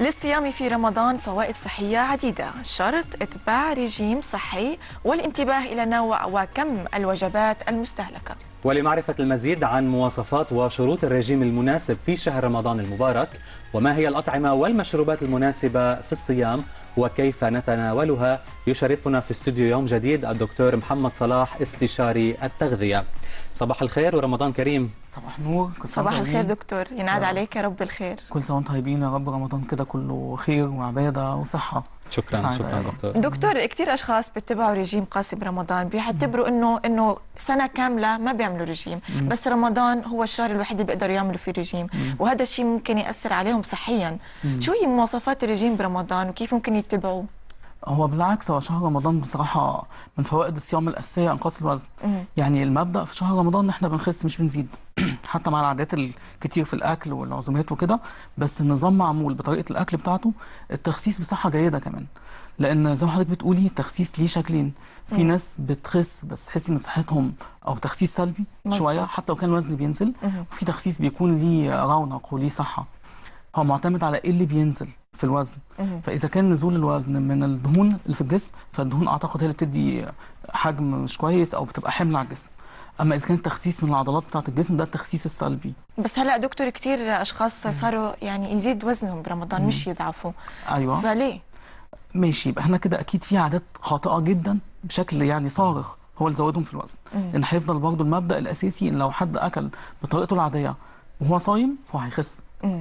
للصيام في رمضان فوائد صحية عديدة شرط اتباع رجيم صحي والانتباه إلى نوع وكم الوجبات المستهلكة ولمعرفة المزيد عن مواصفات وشروط الرجيم المناسب في شهر رمضان المبارك وما هي الأطعمة والمشروبات المناسبة في الصيام وكيف نتناولها يشرفنا في استوديو يوم جديد الدكتور محمد صلاح استشاري التغذية صباح الخير ورمضان كريم صباح نور كل صباح طيبين. الخير دكتور ينعاد عليك يا رب الخير كل سنه وانتم طيبين يا رب رمضان كده كله خير وعباده وصحه شكرا شكرا دكتور دكتور كثير اشخاص بيتبعوا رجيم قاسي برمضان بيعتبروا انه انه سنه كامله ما بيعملوا رجيم مم. بس رمضان هو الشهر الوحيد اللي بيقدروا يعملوا فيه رجيم مم. وهذا الشيء ممكن ياثر عليهم صحيا مم. شو هي مواصفات الرجيم برمضان وكيف ممكن يتبعوه هو بالعكس هو شهر رمضان بصراحه من فوائد الصيام الاساسيه انقاص الوزن يعني المبدا في شهر رمضان نحن بنخس مش بنزيد حتى مع العادات الكتير في الاكل والعزومات وكده بس النظام معمول بطريقه الاكل بتاعته التخسيس بصحه جيده كمان لان زي ما حضرتك بتقولي التخسيس ليه شكلين في مم. ناس بتخس بس تحسي ان صحتهم او تخسيس سلبي مزبط. شويه حتى لو كان الوزن بينزل مم. وفي تخسيس بيكون ليه رونق وليه صحه هو معتمد على ايه اللي بينزل في الوزن مم. فاذا كان نزول الوزن من الدهون اللي في الجسم فالدهون اعتقد هي اللي بتدي حجم مش كويس او بتبقى حمل على الجسم اما اذا كان تخسيس من العضلات بتاعه الجسم ده التخسيس السلبي بس هلا دكتور كتير اشخاص صاروا يعني يزيد وزنهم برمضان مم. مش يضعفوا ايوه فليه ماشي يبقى احنا كده اكيد في عادات خاطئه جدا بشكل يعني صارخ هو اللي زودهم في الوزن مم. لان هيفضل برضه المبدا الاساسي ان لو حد اكل بطريقته العاديه وهو صايم فهو هيخس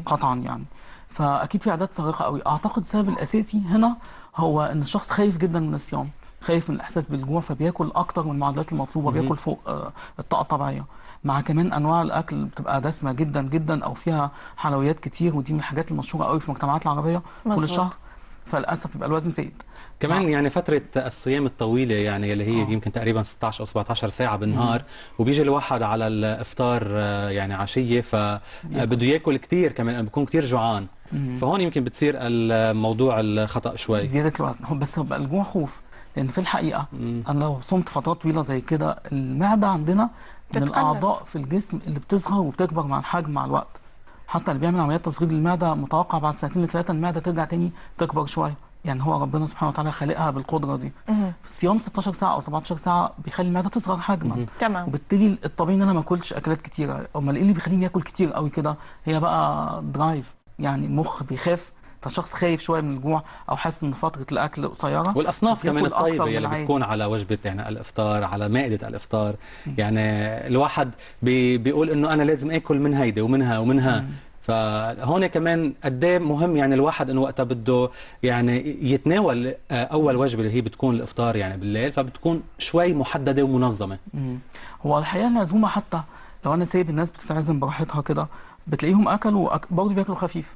قطعا يعني فاكيد في عادات صارخه قوي اعتقد السبب الاساسي هنا هو ان الشخص خايف جدا من الصيام خايف من الاحساس بالجوع فبياكل اكتر من المعدلات المطلوبه بياكل فوق آه، الطاقه الطبيعيه مع كمان انواع الاكل بتبقى دسمه جدا جدا او فيها حلويات كتير ودي من الحاجات المشهوره قوي في المجتمعات العربيه مزبوط. كل شهر فللاسف يبقى الوزن زايد كمان يعني فتره الصيام الطويله يعني اللي هي أوه. يمكن تقريبا 16 او 17 ساعه بالنهار مم. وبيجي الواحد على الافطار آه، يعني عشيه فبده آه، ياكل كثير كمان بكون كثير جوعان مم. فهون يمكن بتصير الموضوع الخطا شوي زياده الوزن بس بقى الجوع خوف لان في الحقيقه مم. انا لو صمت فترات طويله زي كده المعده عندنا من الاعضاء في الجسم اللي بتصغر وبتكبر مع الحجم مع الوقت حتى اللي بيعمل عمليات تصغير للمعده متوقع بعد سنتين لثلاثه المعده ترجع تاني تكبر شويه يعني هو ربنا سبحانه وتعالى خالقها بالقدره دي في صيام 16 ساعه او 17 ساعه بيخلي المعده تصغر حجما تمام وبالتالي الطبيعي ان انا ما اكلش اكلات كتيره امال ايه اللي بيخليني اكل كتير قوي كده هي بقى درايف يعني المخ بيخاف فالشخص خايف شويه من الجوع او حاسس ان فتره الاكل قصيره والاصناف كمان الطيبه اللي يعني بتكون على وجبه يعني الافطار على مائده الافطار م. يعني الواحد بي بيقول انه انا لازم اكل من هيدي ومنها ومنها م. فهون كمان قد إيه مهم يعني الواحد انه وقتها بده يعني يتناول آه، اول وجبه اللي هي بتكون الافطار يعني بالليل فبتكون شوي محدده ومنظمه هو الحقيقه العزومه حتى لو انا سايب الناس بتتعزم براحتها كده بتلاقيهم اكلوا برضه بياكلوا خفيف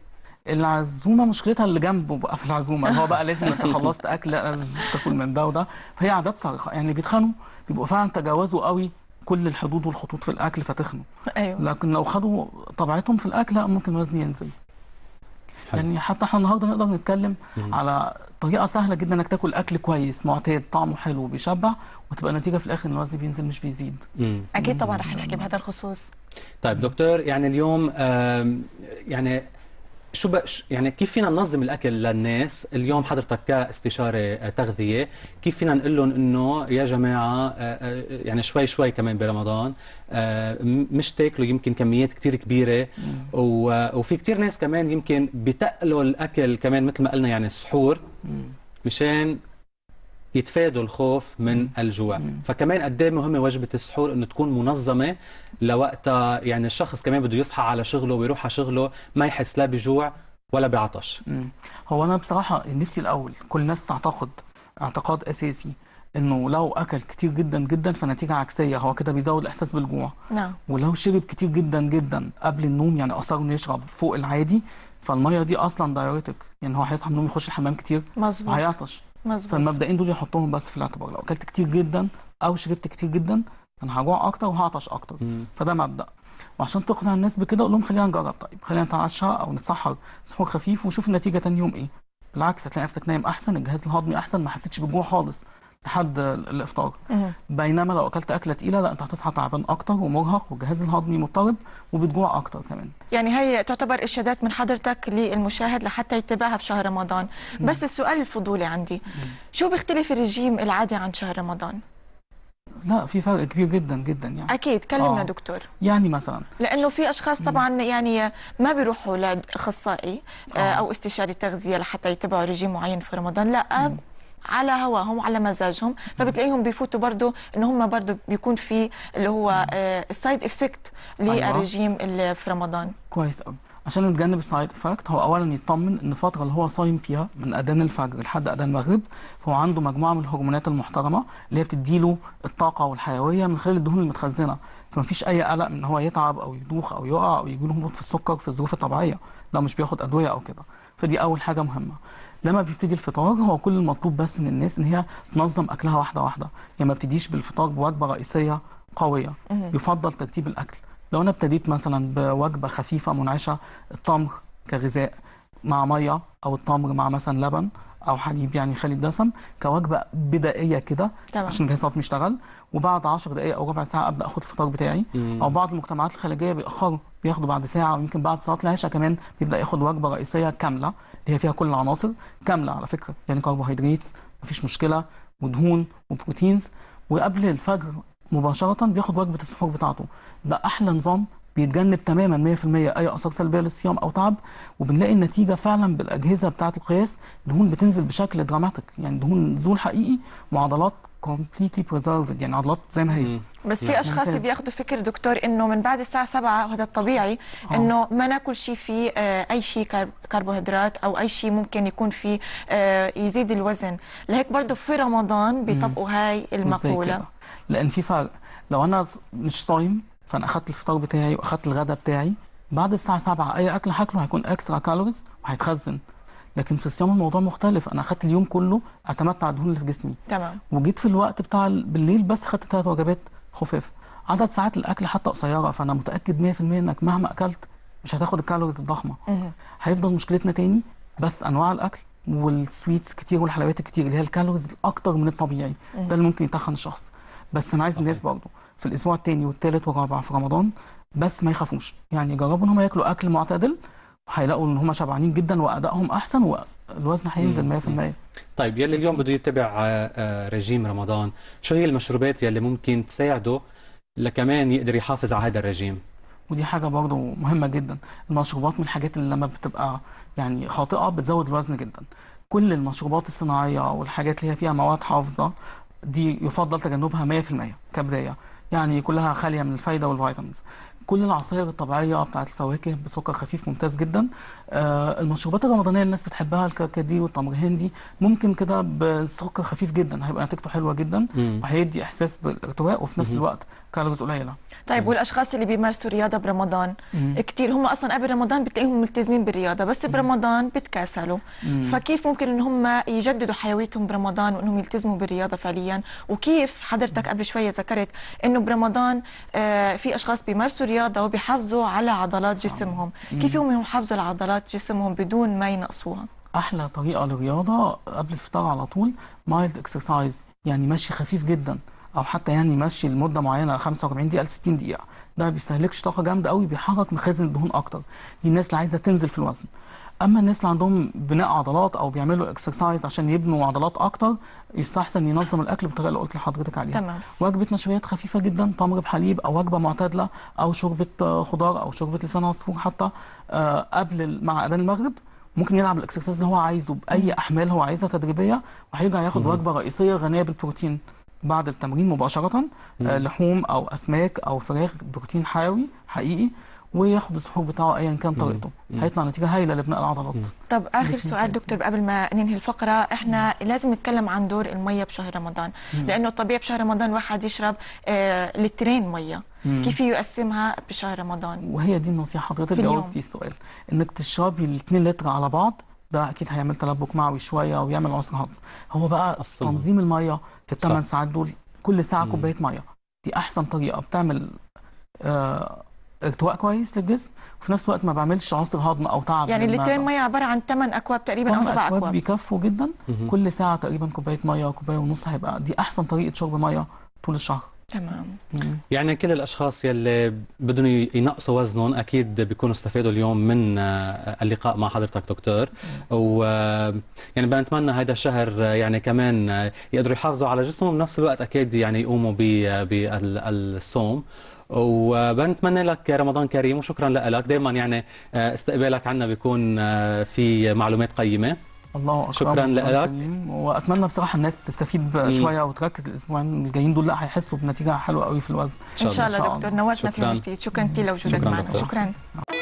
العزومه مشكلتها اللي جنبه بقى في العزومه اللي هو بقى لازم انت خلصت اكل لازم تاكل من ده وده فهي عادات صارخه يعني بيتخانوا بيبقوا فعلا تجاوزوا قوي كل الحدود والخطوط في الاكل فتخنوا أيوة. لكن لو خدوا طبيعتهم في الاكل لا ممكن الوزن ينزل حلو. يعني حتى احنا النهارده نقدر نتكلم مم. على طريقه سهله جدا انك تاكل اكل كويس معتاد طعمه حلو بيشبع وتبقى النتيجه في الاخر ان الوزن بينزل مش بيزيد مم. اكيد طبعا رح نحكي بهذا الخصوص طيب دكتور يعني اليوم يعني شو شو يعني كيف فينا ننظم الاكل للناس اليوم حضرتك كاستشاره آه، تغذيه كيف فينا نقول لهم انه يا جماعه آه، آه، يعني شوي شوي كمان برمضان مش تاكلوا يمكن كميات كثير كبيره وفي كثير ناس كمان يمكن بتقلوا الاكل كمان مثل ما قلنا يعني السحور مشان يتفادوا الخوف من الجوع فكمان قد ايه مهمه وجبه السحور انه تكون منظمه لوقتها يعني الشخص كمان بده يصحى على شغله ويروح على شغله ما يحس لا بجوع ولا بعطش هو انا بصراحه نفسي الاول كل الناس تعتقد اعتقاد اساسي انه لو اكل كتير جدا جدا فنتيجه عكسيه هو كده بيزود الاحساس بالجوع نعم ولو شرب كتير جدا جدا قبل النوم يعني اصر انه يشرب فوق العادي فالميه دي اصلا دايرتك يعني هو هيصحى من النوم يخش الحمام كتير مظبوط وهيعطش مظبوط فالمبدئين دول يحطهم بس في الاعتبار لو اكلت كتير جدا او شربت كتير جدا انا هجوع اكتر وهعطش اكتر مم. فده مبدا وعشان تقنع الناس بكده قول لهم خلينا نجرب طيب خلينا نتعشى او نتسحر سحور خفيف ونشوف النتيجه تاني يوم ايه بالعكس هتلاقي نفسك نايم احسن الجهاز الهضمي احسن ما حسيتش بالجوع خالص لحد الافطار بينما لو اكلت اكله تقيله لا انت هتصحى تعبان اكتر ومرهق والجهاز الهضمي مضطرب وبتجوع اكتر كمان يعني هي تعتبر ارشادات من حضرتك للمشاهد لحتى يتبعها في شهر رمضان مم. بس السؤال الفضولي عندي مم. شو بيختلف الرجيم العادي عن شهر رمضان لا في فرق كبير جدا جدا يعني اكيد كلمنا آه. دكتور يعني مثلا لانه في اشخاص طبعا يعني ما بيروحوا لاخصائي آه،, آه. او استشاري تغذيه لحتى يتبعوا رجيم معين في رمضان لا مم. على هواهم وعلى مزاجهم فبتلاقيهم بيفوتوا برضه ان هم برضه بيكون في اللي هو السايد افكت للرجيم في رمضان كويس قوي عشان نتجنب السايد افكت هو اولا يطمن ان الفتره اللي هو صايم فيها من اذان الفجر لحد اذان المغرب فهو عنده مجموعه من الهرمونات المحترمه اللي هي بتدي له الطاقه والحيويه من خلال الدهون المتخزنه فما فيش اي قلق ان هو يتعب او يدوخ او يقع او يجي هبوط في السكر في الظروف الطبيعيه لو مش بياخد ادويه او كده فدي اول حاجه مهمه لما بيبتدي الفطار هو كل المطلوب بس من الناس ان هي تنظم اكلها واحده واحده يعني ما بتديش بالفطار بوجبه رئيسيه قويه يفضل ترتيب الاكل لو انا ابتديت مثلا بوجبه خفيفه منعشه التمر كغذاء مع ميه او التمر مع مثلا لبن او حليب يعني خالي الدسم كوجبه بدائيه كده عشان الجهاز يشتغل وبعد 10 دقائق او ربع ساعه ابدا اخد الفطار بتاعي مم. او بعض المجتمعات الخليجيه بيأخروا بياخدوا بعد ساعه ويمكن بعد صلاه العشاء كمان بيبدا ياخد وجبه رئيسيه كامله اللي هي فيها كل العناصر كامله على فكره يعني كربوهيدرات مفيش مشكله ودهون وبروتينز وقبل الفجر مباشره بياخد وجبه السحور بتاعته ده احلى نظام بيتجنب تماما 100% اي اثار سلبيه للصيام او تعب وبنلاقي النتيجه فعلا بالاجهزه بتاعه القياس دهون بتنزل بشكل دراماتيك يعني دهون نزول حقيقي معضلات كومبليتلي بريزرفد يعني عضلات زي ما هي بس في يعني اشخاص بياخذوا فكر دكتور انه من بعد الساعه 7 وهذا الطبيعي آه. انه ما ناكل شيء فيه آه، اي شيء كربوهيدرات او اي شيء ممكن يكون فيه آه، يزيد الوزن لهيك برضه في رمضان بيطبقوا هاي المقوله لان في فرق لو انا مش صايم فانا اخذت الفطار بتاعي واخذت الغداء بتاعي بعد الساعه 7 اي اكل هاكله هيكون اكسترا كالوريز وهيتخزن لكن في الصيام الموضوع مختلف انا اخدت اليوم كله اعتمدت على الدهون اللي في جسمي تمام وجيت في الوقت بتاع بالليل بس خدت ثلاث وجبات خفاف عدد ساعات الاكل حتى قصيره فانا متاكد 100% انك مهما اكلت مش هتاخد الكالوريز الضخمه هيفضل مشكلتنا تاني بس انواع الاكل والسويتس كتير والحلويات الكتير اللي هي الكالوريز الاكتر من الطبيعي ده اللي ممكن يتخن الشخص بس انا عايز الناس برضه في الاسبوع الثاني والثالث والرابع في رمضان بس ما يخافوش يعني جربوا ان هم ياكلوا اكل معتدل هيلاقوا ان هم شبعانين جدا وادائهم احسن والوزن هينزل 100% طيب يلي اليوم بده يتبع آه، آه، رجيم رمضان شو هي المشروبات يلي ممكن تساعده لكمان يقدر يحافظ على هذا الرجيم ودي حاجة برضو مهمة جدا المشروبات من الحاجات اللي لما بتبقى يعني خاطئة بتزود الوزن جدا كل المشروبات الصناعية والحاجات اللي هي فيها مواد حافظة دي يفضل تجنبها 100% كبداية يعني كلها خالية من الفايدة والفيتامينز كل العصائر الطبيعيه بتاعت الفواكه بسكر خفيف ممتاز جدا آه المشروبات الرمضانيه الناس بتحبها الكركدي والتمر هندي ممكن كده بسكر خفيف جدا هيبقى نتيجته حلوه جدا وهيدي احساس بالارتواء وفي نفس الوقت كالوريز قليله طيب مم. والاشخاص اللي بيمارسوا رياضه برمضان مم. كتير هم اصلا قبل رمضان بتلاقيهم ملتزمين بالرياضه بس برمضان بتكاسلوا مم. فكيف ممكن ان هم يجددوا حيويتهم برمضان وانهم يلتزموا بالرياضه فعليا وكيف حضرتك قبل شويه ذكرت انه برمضان آه في اشخاص بيمارسوا رياضه وبيحافظوا على عضلات جسمهم آه. مم. كيف هم يحافظوا على عضلات جسمهم بدون ما ينقصوها احلى طريقه للرياضه قبل الفطار على طول مايلد اكسرسايز يعني مشي خفيف جدا او حتى يعني مشي لمده معينه 45 دقيقه ل 60 دقيقه ده ما بيستهلكش طاقه جامده قوي بيحرك مخازن الدهون اكتر دي الناس اللي عايزه تنزل في الوزن اما الناس اللي عندهم بناء عضلات او بيعملوا اكسرسايز عشان يبنوا عضلات اكتر يستحسن ينظم الاكل بالطريقه اللي قلت لحضرتك عليها تمام. وجبه نشويات خفيفه جدا تمر بحليب او وجبه معتدله او شوربه خضار او شوربه لسان عصفور حتى آه، قبل مع اذان المغرب ممكن يلعب الاكسرسايز اللي هو عايزه باي احمال هو عايزها تدريبيه وهيرجع ياخد وجبه رئيسيه غنيه بالبروتين بعد التمرين مباشره آه، لحوم او اسماك او فراخ بروتين حيوي حقيقي وياخد السحور بتاعه ايا كان طريقته هيطلع نتيجه هايله لبناء العضلات طب اخر سؤال دكتور قبل ما ننهي الفقره احنا مم. لازم نتكلم عن دور الميه بشهر رمضان مم. لانه الطبيعي بشهر رمضان الواحد يشرب آه لترين ميه مم. كيف يقسمها بشهر رمضان وهي دي النصيحه حضرتك جاوبتي السؤال انك تشربي الاثنين لتر على بعض ده اكيد هيعمل تلبك معوي شويه ويعمل عسر هضم هو بقى أصلاً. تنظيم الميه في الثمان ساعات دول كل ساعه كوبايه ميه دي احسن طريقه بتعمل آه ارتواء كويس للجسم وفي نفس الوقت ما بعملش عنصر هضم او تعب يعني اللترين ميه عباره عن ثمان اكواب تقريبا او سبع اكواب بيكفوا جدا مم. كل ساعه تقريبا كوبايه ميه كوبايه ونص هيبقى دي احسن طريقه شرب ميه طول الشهر تمام يعني كل الاشخاص يلي بدهم ينقصوا وزنهم اكيد بيكونوا استفادوا اليوم من آه، اللقاء مع حضرتك دكتور و آه، يعني بنتمنى هذا الشهر آه، يعني كمان يقدروا يحافظوا على جسمهم بنفس الوقت اكيد يعني يقوموا بالصوم وبنتمنى لك رمضان كريم وشكرا لك دائما يعني استقبالك عنا بيكون في معلومات قيمه الله اكبر شكرا لك واتمنى بصراحه الناس تستفيد شويه وتركز الاسبوعين الجايين دول لا هيحسوا بنتيجه حلوه قوي في الوزن ان شاء الله, إن شاء الله دكتور نورتنا في المجتهد شكرا كتير لوجودك معنا شكرا